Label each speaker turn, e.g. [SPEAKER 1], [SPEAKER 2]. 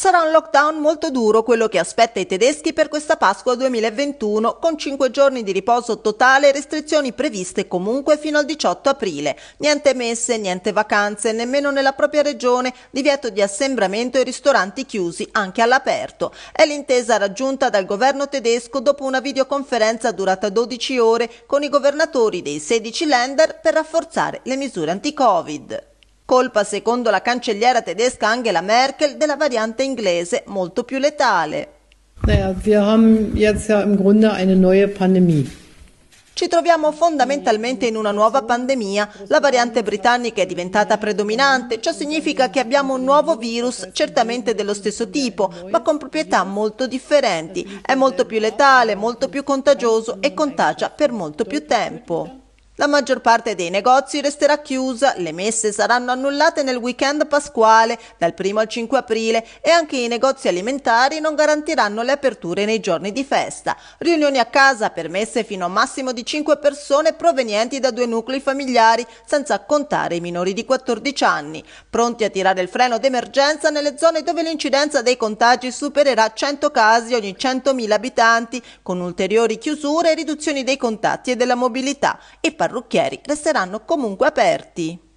[SPEAKER 1] Sarà un lockdown molto duro quello che aspetta i tedeschi per questa Pasqua 2021, con 5 giorni di riposo totale e restrizioni previste comunque fino al 18 aprile. Niente messe, niente vacanze, nemmeno nella propria regione, divieto di assembramento e ristoranti chiusi anche all'aperto. È l'intesa raggiunta dal governo tedesco dopo una videoconferenza durata 12 ore con i governatori dei 16 lender per rafforzare le misure anti-Covid colpa secondo la cancelliera tedesca Angela Merkel della variante inglese molto più letale. Ci troviamo fondamentalmente in una nuova pandemia, la variante britannica è diventata predominante, ciò significa che abbiamo un nuovo virus, certamente dello stesso tipo, ma con proprietà molto differenti, è molto più letale, molto più contagioso e contagia per molto più tempo. La maggior parte dei negozi resterà chiusa, le messe saranno annullate nel weekend pasquale dal 1 al 5 aprile e anche i negozi alimentari non garantiranno le aperture nei giorni di festa. Riunioni a casa permesse fino a massimo di 5 persone provenienti da due nuclei familiari, senza contare i minori di 14 anni, pronti a tirare il freno d'emergenza nelle zone dove l'incidenza dei contagi supererà 100 casi ogni 100.000 abitanti, con ulteriori chiusure e riduzioni dei contatti e della mobilità. E parrucchieri resteranno comunque aperti.